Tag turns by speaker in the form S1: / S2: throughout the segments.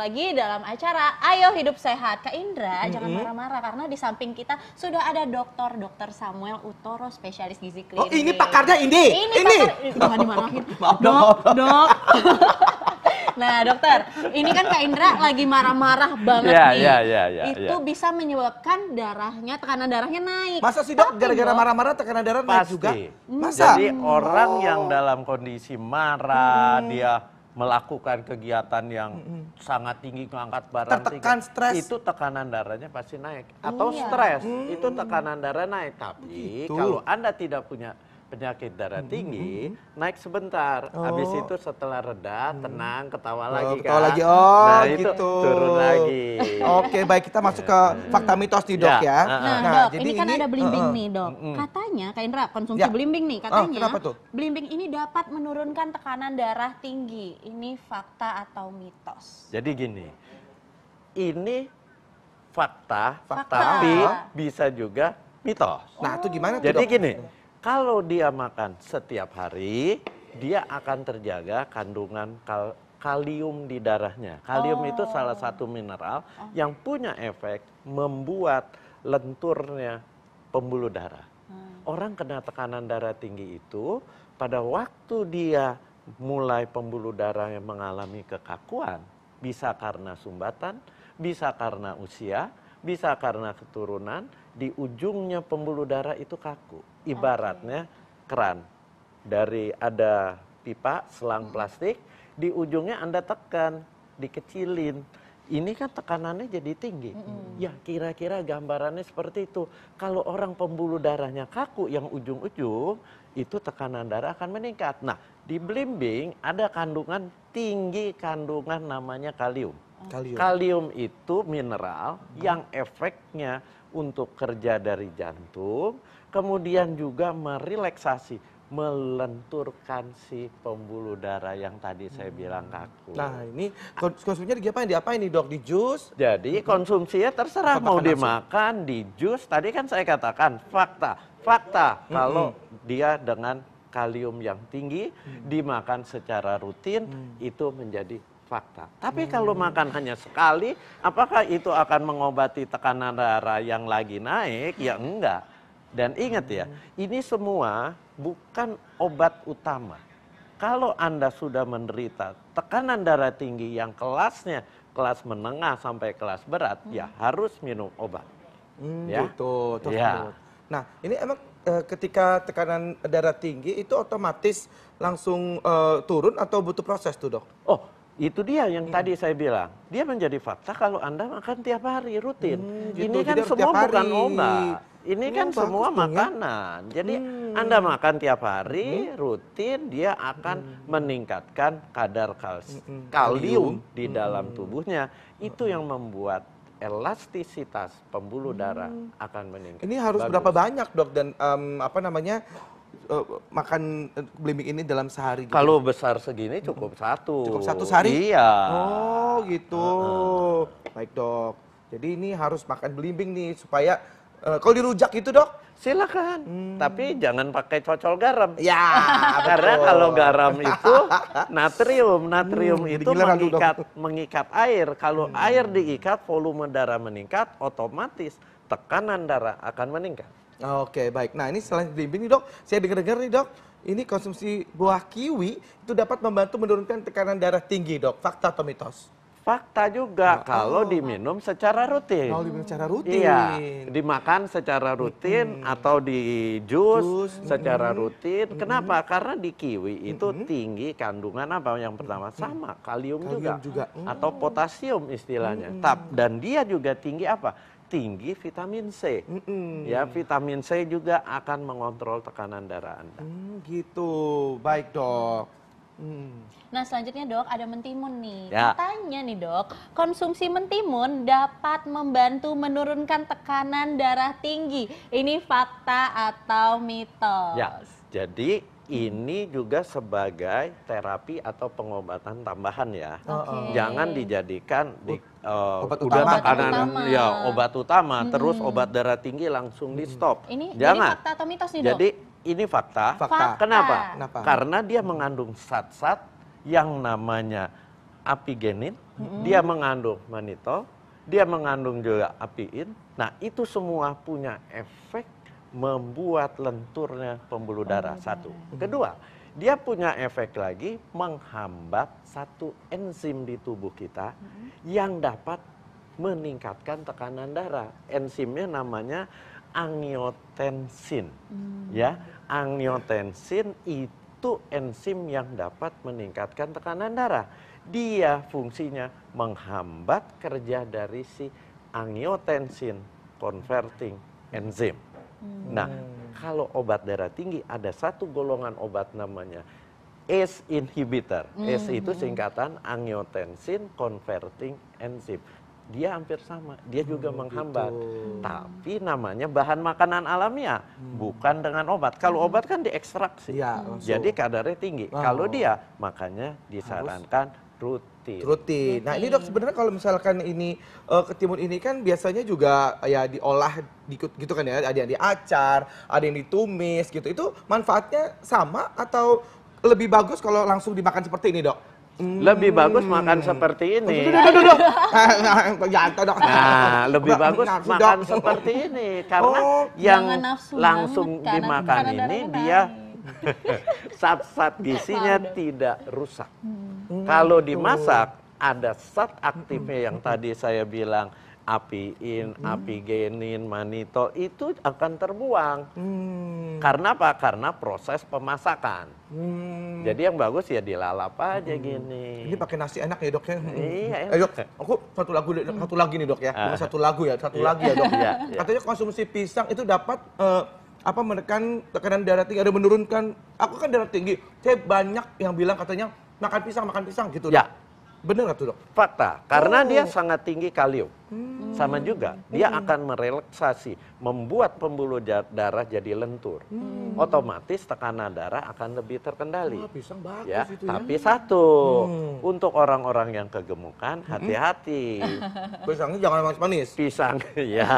S1: lagi dalam acara Ayo Hidup Sehat. Kak Indra, mm -hmm. jangan marah-marah karena di samping kita sudah ada dokter Dokter Samuel Utoro spesialis gizi oh, klinik. Oh, ini pakarnya ini. Ini, ini. pakar. Jangan dimarahin.
S2: Maaf, dok, dok.
S1: Nah, dokter, ini kan Kak Indra lagi marah-marah banget yeah, nih. Yeah, yeah, yeah, itu yeah. bisa menyebabkan darahnya, tekanan darahnya naik. Masa sih dok, gara-gara marah-marah tekanan darah Pasti. naik juga? Masa? Jadi hmm. orang yang oh. dalam
S3: kondisi marah, hmm. dia melakukan kegiatan yang mm-hmm. sangat tinggi mengangkat barang tertekan stres itu tekanan darahnya pasti naik atau iya. stres mm-hmm. itu tekanan darah naik tapi gitu. kalau anda tidak punya penyakit darah tinggi naik sebentar habis oh. itu setelah reda hmm. tenang ketawa oh, lagi kan lagi oh nah, gitu itu turun lagi oke
S2: baik kita masuk ke hmm. fakta mitos di dok ya, ya. nah, nah dok jadi ini kan
S1: ini, ada belimbing uh, nih dok katanya kak Indra konsumsi ya. belimbing nih oh, katanya oh, tuh? belimbing ini dapat menurunkan tekanan darah tinggi ini fakta atau mitos
S3: jadi gini ini fakta, fakta, tapi bisa juga mitos. Nah, itu gimana tuh, Jadi gini, kalau dia makan setiap hari, dia akan terjaga kandungan kal kalium di darahnya. Kalium oh. itu salah oh. satu mineral oh. yang punya efek membuat lenturnya pembuluh darah. Hmm. Orang kena tekanan darah tinggi itu pada waktu dia mulai pembuluh darahnya mengalami kekakuan, bisa karena sumbatan, bisa karena usia, bisa karena keturunan di ujungnya pembuluh darah itu kaku ibaratnya keran dari ada pipa selang plastik di ujungnya anda tekan dikecilin ini kan tekanannya jadi tinggi. Mm -hmm. Ya kira-kira gambarannya seperti itu. Kalau orang pembuluh darahnya kaku yang ujung-ujung, itu tekanan darah akan meningkat. Nah, di belimbing ada kandungan tinggi kandungan namanya kalium. Kalium. Kalium itu mineral yang efeknya untuk kerja dari jantung, kemudian juga merelaksasi, melenturkan si pembuluh darah yang tadi hmm. saya bilang kaku. Nah ini konsumsinya diapain? Diapain ini? dok? Di jus? Jadi konsumsinya terserah mau dimakan, di jus. Tadi kan saya katakan fakta, fakta hmm. kalau hmm. dia dengan kalium yang tinggi hmm. dimakan secara rutin hmm. itu menjadi fakta. Tapi hmm. kalau makan hanya sekali, apakah itu akan mengobati tekanan darah yang lagi naik? Ya enggak. Dan ingat ya, hmm. ini semua bukan obat utama. Kalau Anda sudah menderita tekanan darah tinggi yang kelasnya kelas menengah sampai kelas berat, hmm. ya harus minum obat.
S2: Hmm, ya. Gitu. Terus ya. Nah, ini emang e, ketika tekanan darah tinggi itu otomatis langsung e, turun atau butuh proses tuh dok? Oh, itu dia yang
S3: iya. tadi saya bilang dia menjadi fakta kalau anda makan tiap hari rutin hmm, gitu, kan ini iya, kan semua bukan lomba ya. ini hmm, kan semua makanan jadi hmm. anda makan tiap hari hmm. rutin dia akan hmm. meningkatkan kadar kals hmm, hmm. kalium hmm. di dalam hmm. tubuhnya itu hmm. yang membuat elastisitas pembuluh darah hmm. akan meningkat ini harus Bagus.
S2: berapa banyak dok dan um, apa namanya uh, makan eh, blimbing ini dalam sehari?
S3: Gitu? Kalau besar segini cukup satu. Cukup satu sehari? Iya.
S2: Oh gitu. Uh -huh. Baik dok. Jadi ini harus makan belimbing nih supaya
S3: uh, kalau dirujak gitu dok? Silakan. Hmm. Tapi jangan pakai cocol garam. Ya. Karena kalau garam itu natrium, natrium hmm, itu mengikat mengikat air. Kalau hmm. air diikat, volume darah meningkat, otomatis tekanan darah akan meningkat.
S2: Oke, baik. Nah, ini selain belimbing nih, Dok, saya dengar-dengar nih, Dok, ini konsumsi buah kiwi itu dapat membantu menurunkan tekanan darah tinggi, Dok. Fakta atau mitos?
S3: Fakta juga nah, kalau oh. diminum secara rutin. Kalau diminum secara rutin. Iya, dimakan secara rutin hmm. atau di jus hmm. secara rutin. Hmm. Kenapa? Karena di kiwi itu hmm. tinggi kandungan apa? Yang pertama sama kalium, kalium juga, juga. Hmm. atau mm. potasium istilahnya. Hmm. Tap dan dia juga tinggi apa? tinggi vitamin C. Mm -mm. Ya, vitamin C juga akan mengontrol tekanan darah Anda. Mm, gitu. Baik, Dok. Hmm.
S1: Nah selanjutnya dok ada mentimun nih. Ya. Katanya nih dok, konsumsi mentimun dapat membantu menurunkan tekanan darah tinggi. Ini fakta atau mitos? Ya.
S3: Jadi ini juga sebagai terapi atau pengobatan tambahan ya. Okay. Jangan dijadikan di, uh, obat udah utama. tekanan utama. ya obat utama hmm. terus obat darah tinggi langsung hmm. di stop. Ini Jangan. Jadi fakta
S1: atau mitos nih, Dok? Jadi
S3: ini fakta. fakta. Kenapa? Kenapa? Karena dia mengandung zat-zat yang namanya apigenin, hmm. dia mengandung manitol, dia mengandung juga apiin. Nah, itu semua punya efek membuat lenturnya pembuluh darah satu. Kedua, dia punya efek lagi menghambat satu enzim di tubuh kita mm-hmm. yang dapat meningkatkan tekanan darah. Enzimnya namanya angiotensin. Mm. Ya, angiotensin itu enzim yang dapat meningkatkan tekanan darah. Dia fungsinya menghambat kerja dari si angiotensin converting enzim. Hmm. Nah, kalau obat darah tinggi ada satu golongan obat namanya ACE inhibitor. Hmm. ACE itu singkatan angiotensin converting enzyme. Dia hampir sama, dia juga hmm, menghambat. Gitu. Tapi namanya bahan makanan alamiah, hmm. bukan dengan obat. Kalau hmm. obat kan diekstraksi. Ya, Jadi kadarnya tinggi. Wow. Kalau dia makanya disarankan Harus. rutin rutin. Rutin.
S2: Nah ini dok sebenarnya kalau misalkan ini uh, ketimun ini kan biasanya juga ya diolah gitu kan ya ada yang diacar, ada yang ditumis gitu. Itu manfaatnya sama atau lebih bagus kalau langsung dimakan seperti ini dok? Lebih bagus hmm. makan seperti
S3: ini. Nah, lebih bagus makan seperti ini karena oh, yang langsung dimakan ini dia Sat-sat gisinya tidak rusak. Hmm. Kalau dimasak ada sat aktifnya yang tadi saya bilang apiin, hmm. apigenin, manito, itu akan terbuang.
S1: Hmm.
S3: Karena apa? Karena proses pemasakan.
S1: Hmm.
S2: Jadi
S3: yang bagus ya dilalap
S2: aja hmm. gini. Ini pakai nasi enak ya dok ya. Iya, hmm. Iya. Enak. Eh dok, aku satu lagu hmm. satu lagi nih dok ya. Ah. Satu lagu ya, satu uh. lagi ya dok. Iya, iya, Katanya konsumsi pisang itu dapat uh, apa menekan tekanan darah tinggi ada menurunkan aku kan
S3: darah tinggi saya banyak yang bilang katanya makan pisang makan pisang gitu ya benar bener atau dok fakta karena oh. dia sangat tinggi kalium hmm. sama juga dia hmm. akan merelaksasi membuat pembuluh darah jadi lentur hmm. otomatis tekanan darah akan lebih terkendali oh, pisang bagus ya itu ya. tapi ya. satu hmm. untuk orang-orang yang kegemukan hmm. hati-hati
S1: pisangnya
S3: jangan manis-manis pisang ya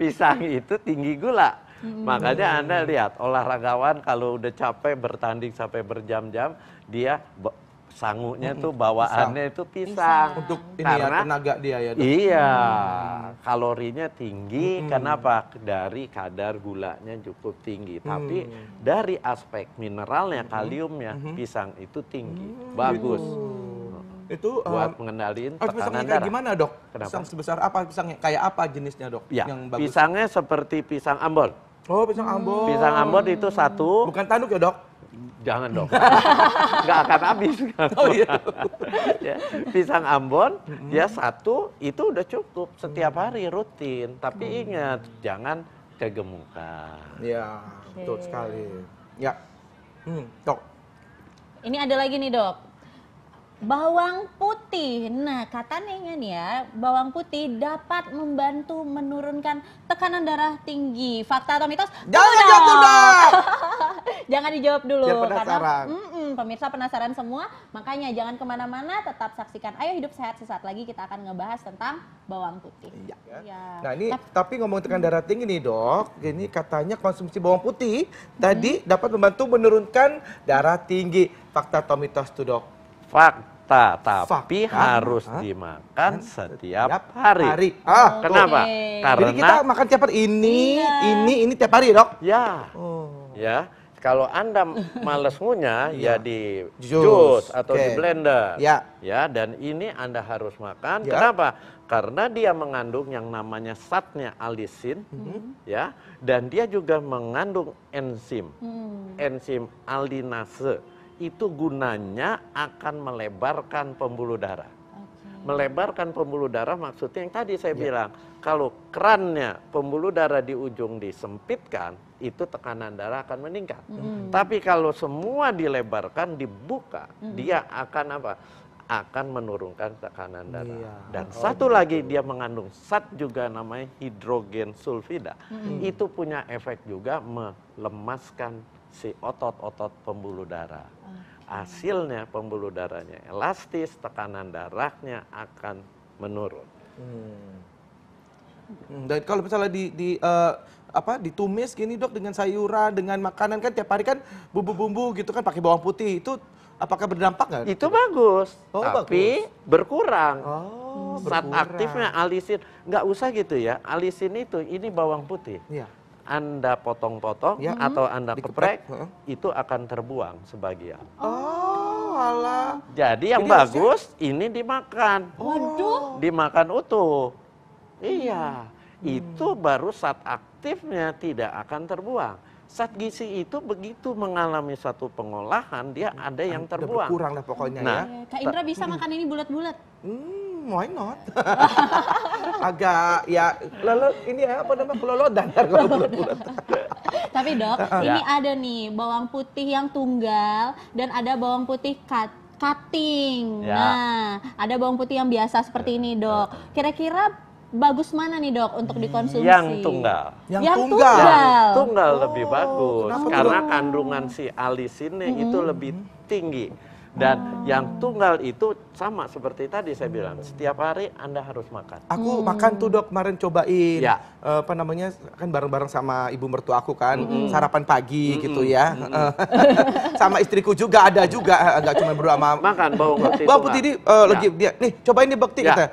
S3: pisang itu tinggi gula Makanya iya, iya, Anda iya. lihat olahragawan kalau udah capek bertanding sampai berjam-jam, dia sangunya hmm. tuh bawaannya itu pisang. pisang.
S2: Untuk ini ya, karena, ya tenaga dia ya. Dok. Iya, hmm.
S3: kalorinya tinggi hmm. kenapa? Dari kadar gulanya cukup tinggi, hmm. tapi dari aspek mineralnya, kaliumnya hmm. pisang itu tinggi. Hmm. Bagus. Itu buat um, mengendalikan oh, tekanan darah. gimana, Dok? Kenapa? Pisang
S2: sebesar apa pisangnya? Kayak apa jenisnya, Dok? Ya, yang bagus?
S3: Pisangnya seperti pisang Ambon.
S2: Oh, pisang hmm. Ambon. Pisang
S3: Ambon itu satu. Bukan tanduk ya, Dok? Jangan dok, Nggak akan habis. Oh iya. ya, pisang Ambon hmm ya satu itu udah cukup setiap hari rutin. Tapi hmm. ingat jangan kegemukan. Iya. okay. betul sekali. Ya. Hmm, dok.
S1: Ini ada lagi nih, Dok. Bawang putih. Nah, katanya nih ya, bawang putih dapat membantu menurunkan tekanan darah tinggi. Fakta atau mitos? Jangan dijawab dulu. jangan dijawab dulu karena pemirsa penasaran semua. Makanya jangan kemana mana tetap saksikan Ayo Hidup Sehat sesaat lagi kita akan ngebahas tentang bawang putih. Iya. Ya. Nah,
S2: ini tapi, nah. tapi ngomong tekanan darah tinggi nih, Dok. Ini katanya konsumsi bawang putih hmm. tadi mm-hmm. dapat membantu menurunkan darah tinggi. Fakta atau mitos tuh, Dok? fakta,
S3: tapi fakta. harus Hah? dimakan kan setiap, setiap hari. hari. Ah, Kenapa? Okay. Karena Jadi kita
S2: makan tiap hari ini, iya. ini, ini tiap hari, Dok. Ya. Oh.
S3: Ya. Kalau Anda males ngunyah iya. ya di jus, atau okay. di blender. Ya. Ya, dan ini Anda harus makan. Ya. Kenapa? Karena dia mengandung yang namanya satnya alisin, hmm. ya. Dan dia juga mengandung enzim. mm. Enzim alinase itu gunanya akan melebarkan pembuluh darah. Melebarkan pembuluh darah maksudnya yang tadi saya yeah. bilang, kalau kerannya pembuluh darah di ujung disempitkan, itu tekanan darah akan meningkat. Mm. Tapi kalau semua dilebarkan, dibuka, mm. dia akan apa? akan menurunkan tekanan darah. Iya. Dan oh, satu gitu. lagi dia mengandung zat juga namanya hidrogen sulfida. Hmm. Itu punya efek juga melemaskan si otot-otot pembuluh darah. Hasilnya pembuluh darahnya elastis, tekanan darahnya akan menurun.
S2: Hmm. hmm dan kalau misalnya di, di uh, apa ditumis gini dok dengan sayuran dengan makanan kan tiap hari kan bumbu-bumbu
S3: gitu kan pakai bawang putih itu apakah berdampak nggak? Itu bagus, oh, tapi bagus. berkurang. Oh, Saat aktifnya alisin nggak usah gitu ya alisin itu ini bawang putih. Ya. Anda potong-potong ya. atau Anda Dikeprek. keprek, itu akan terbuang sebagian.
S2: Oh, alah.
S3: Jadi yang Jadi bagus harusnya... ini dimakan. Waduh. Oh. Dimakan utuh.
S2: Iya.
S3: Hmm. Itu baru saat aktifnya tidak akan terbuang. Saat gizi itu begitu mengalami satu pengolahan, dia hmm. ada yang
S1: terbuang.
S2: Kurang lah pokoknya nah, ya.
S1: Kak Indra nah, bisa hmm. makan ini bulat-bulat. Hmm why not?
S2: Agak ya lalu ini eh, apa namanya kelolodan kalau
S1: Tapi dok, uh, ini ya. ada nih bawang putih yang tunggal dan ada bawang putih cut cutting. Ya. Nah, ada bawang putih yang biasa seperti ini, ya. Dok. Kira-kira bagus mana nih dok untuk dikonsumsi? Yang tunggal.
S3: Yang, yang tunggal. Yang tunggal oh, lebih bagus karena kandungan si alisinnya hmm. itu lebih tinggi dan yang tunggal itu sama seperti tadi saya bilang, setiap hari Anda harus makan.
S2: Aku hmm. makan tuh dok kemarin cobain ya. Eh, apa namanya kan bareng-bareng sama ibu mertua aku kan -hmm. sarapan pagi -hmm. gitu ya. Mm -hmm. sama istriku juga ada juga eh, gak cuma berdua sama makan bawang putih. Bawang putih ini uh, ya. lagi dia nih cobain nih bekti ya. kata.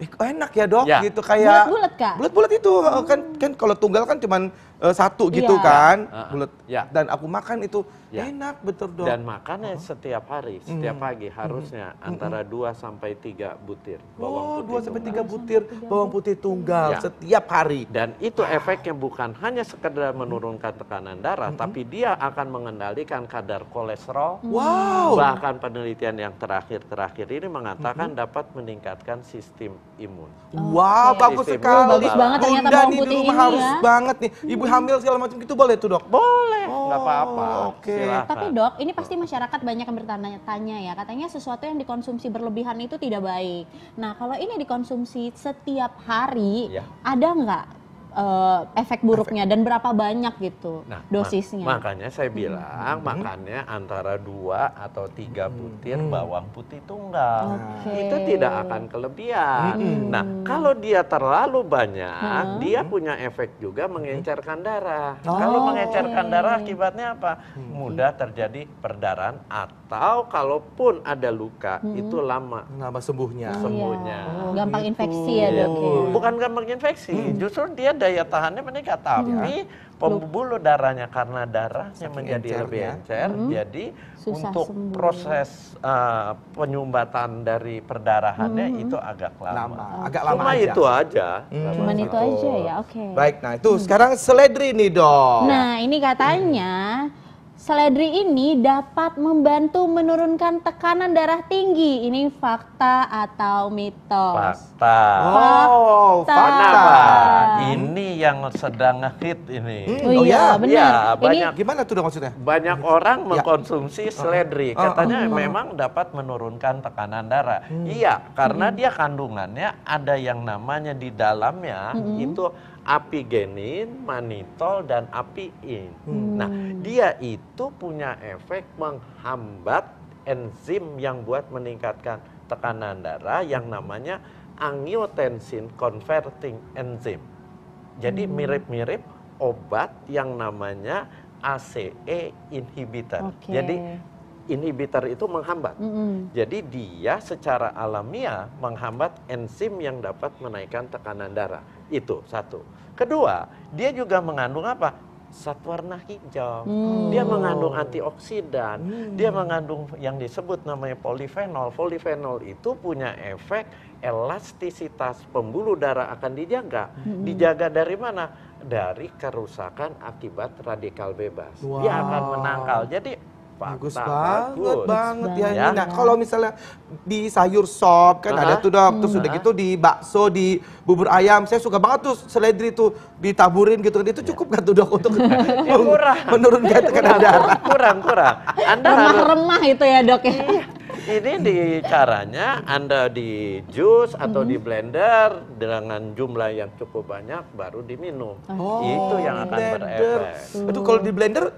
S2: Eh, enak ya dok ya. gitu kayak bulat-bulat bulat-bulat itu hmm. kan kan kalau tunggal kan cuman uh, satu iya. gitu kan uh, bulat
S3: yeah. dan aku makan itu yeah. enak betul dong dan makannya uh. setiap hari setiap mm. pagi harusnya mm. antara 2 sampai 3 butir
S2: bawang oh, putih 2 sampai 3 butir bawang putih tunggal yeah.
S3: setiap hari dan itu efeknya bukan hanya sekedar menurunkan tekanan darah mm -hmm. tapi dia akan mengendalikan kadar kolesterol mm. wow bahkan penelitian yang terakhir-terakhir ini mengatakan mm -hmm. dapat meningkatkan sistem imun
S2: oh, wow bagus sekali
S3: bagus
S1: banget bawang putih ini harus ya. banget
S2: nih ibu hamil segala macam gitu boleh tuh dok? Boleh. Oh, Gak apa-apa. Oke. Okay. Tapi dok,
S1: ini pasti masyarakat banyak yang bertanya-tanya ya. Katanya sesuatu yang dikonsumsi berlebihan itu tidak baik. Nah kalau ini dikonsumsi setiap hari, ya. ada nggak uh, efek buruknya efek. dan berapa banyak gitu nah, dosisnya. Ma
S3: makanya saya hmm. bilang hmm. makannya antara dua atau tiga hmm. butir hmm. bawang putih tunggal
S1: okay. itu tidak
S3: akan kelebihan. Hmm. Nah kalau dia terlalu banyak hmm. dia punya efek juga mengencerkan darah. Oh, kalau mengencerkan darah akibatnya apa? Hmm. Mudah terjadi perdarahan atau kalaupun ada luka hmm. itu lama. Lama sembuhnya.
S1: Sembuhnya. Iya. Oh, gampang gitu. infeksi ya dok. Ya.
S3: Bukan gampang infeksi, hmm. justru dia daya tahannya meningkat, tapi ya. pembuluh darahnya karena darahnya Saking menjadi encer, lebih encer, ya. jadi Susah untuk sembuh. proses uh, penyumbatan dari perdarahannya hmm. itu agak lama. lama. Agak lama Cuma aja. itu aja.
S1: Hmm. cuma itu aja ya, oke. Okay. Baik,
S3: nah itu
S2: hmm. sekarang seledri nih dong
S1: Nah ini katanya Seledri ini dapat membantu menurunkan tekanan darah tinggi. Ini fakta atau mitos? Fakta. Oh, fakta. fakta.
S3: Ini yang sedang ngehit ini. Hmm, oh, oh iya, ya? benar. Ya, banyak, ini, gimana tuh maksudnya? Banyak orang ya. mengkonsumsi ya. seledri. Oh, Katanya oh, oh, memang dapat menurunkan tekanan darah. Hmm. Iya, karena hmm. dia kandungannya ada yang namanya di dalamnya hmm. itu apigenin, manitol, dan apiin. Hmm. Nah, dia itu punya efek menghambat enzim yang buat meningkatkan tekanan darah yang namanya angiotensin converting enzim. Jadi hmm. mirip-mirip obat yang namanya ACE inhibitor. Okay. Jadi inhibitor itu menghambat. Mm -hmm. Jadi dia secara alamiah menghambat enzim yang dapat menaikkan tekanan darah. Itu satu. Kedua, dia juga mengandung apa? Zat warna hijau. Mm. Dia mengandung antioksidan. Mm. Dia mengandung yang disebut namanya polifenol. Polifenol itu punya efek elastisitas pembuluh darah akan dijaga. Hmm. Dijaga dari mana? Dari kerusakan akibat radikal bebas. Wow. Dia akan menangkal. Jadi Bagus banget, banget ya. ya. Nah,
S2: kalau misalnya di sayur sop kan uh -huh. ada tuh dok, terus uh -huh. udah gitu di bakso, di bubur ayam, saya suka banget tuh seledri tuh ditaburin gitu kan. Itu iya. cukup kan tuh dok untuk ya, kurang. menurunkan tekanan darah?
S3: Kurang, kurang.
S1: Anda remah-remah itu ya dok ya. Iya.
S3: Ini di caranya Anda di jus atau di mm-hmm. blender dengan jumlah yang cukup banyak baru diminum. Oh,
S2: Itu yang akan berefek. Itu kalau di blender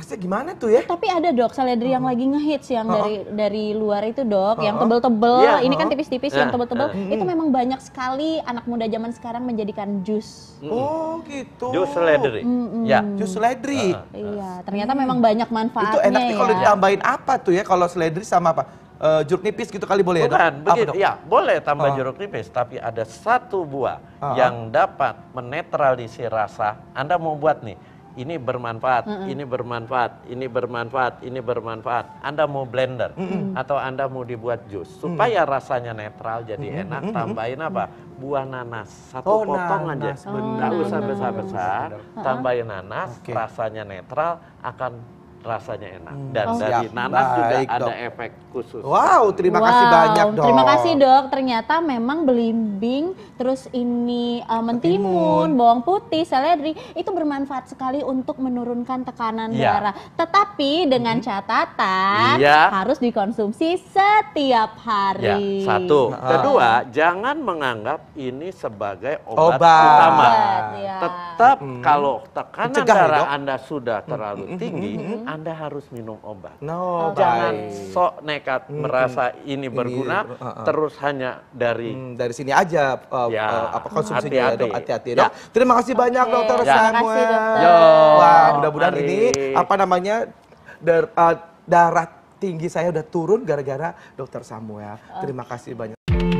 S2: Rasanya gimana
S1: tuh ya? Tapi ada dok, seledri uh yang oh. lagi ngehits yang uh dari dari luar itu dok, uh yang tebel-tebel. Yeah, Ini kan tipis-tipis, yeah. yang iya. tebel-tebel. Uh iya. -huh. Itu memang banyak sekali anak muda zaman sekarang menjadikan jus. Mm. Oh
S2: gitu. Jus seledri. Mm hmm Ya. Jus seledri. Uh
S1: Iya, ternyata hmm. memang banyak manfaatnya. Itu enak ya. kalau
S2: ditambahin apa tuh ya? Kalau seledri sama apa? Uh, jeruk nipis gitu kali boleh ya, Bukan, ya? Bukan, begitu. Ya,
S1: boleh
S3: tambah uh. jeruk nipis, tapi ada satu buah uh yang dapat menetralisir rasa. Anda mau buat nih ini bermanfaat, mm -hmm. ini bermanfaat, ini bermanfaat, ini bermanfaat. Anda mau blender mm -hmm. atau Anda mau dibuat jus supaya rasanya netral jadi mm -hmm. enak tambahin apa? Buah nanas satu oh, potong nanas. aja, nggak oh, usah besar-besar. Tambahin nanas, okay. rasanya netral akan rasanya enak. Hmm. Dan oh. dari Siap. nanas Baik, juga dok. ada efek khusus. Wow, terima wow. kasih banyak dok. Terima kasih
S1: dok. Ternyata memang belimbing, terus ini uh, mentimun, bawang putih, seledri itu bermanfaat sekali untuk menurunkan tekanan ya. darah. Tetapi dengan hmm. catatan ya. harus dikonsumsi setiap hari. Ya. Satu, ah. kedua,
S3: uh. jangan menganggap ini sebagai obat, obat. utama. Obat, ya. Tetap hmm. kalau tekanan Cegah, ya, darah dok. Anda sudah terlalu hmm. tinggi, hmm. Anda harus minum obat. No, Jangan bye. sok nekat hmm. merasa ini berguna ini, uh, uh. terus hanya
S2: dari mm, dari sini aja uh, ya, uh, apa konsumsinya hati-hati. Ya, dok. Hati-hati ya. Terima kasih okay. banyak dokter ya. Samuel. Kasih, dokter. Yo. Wah, mudah-mudahan ini apa namanya dar, uh, darah tinggi saya udah turun gara-gara dokter Samuel. Oh. Terima kasih banyak.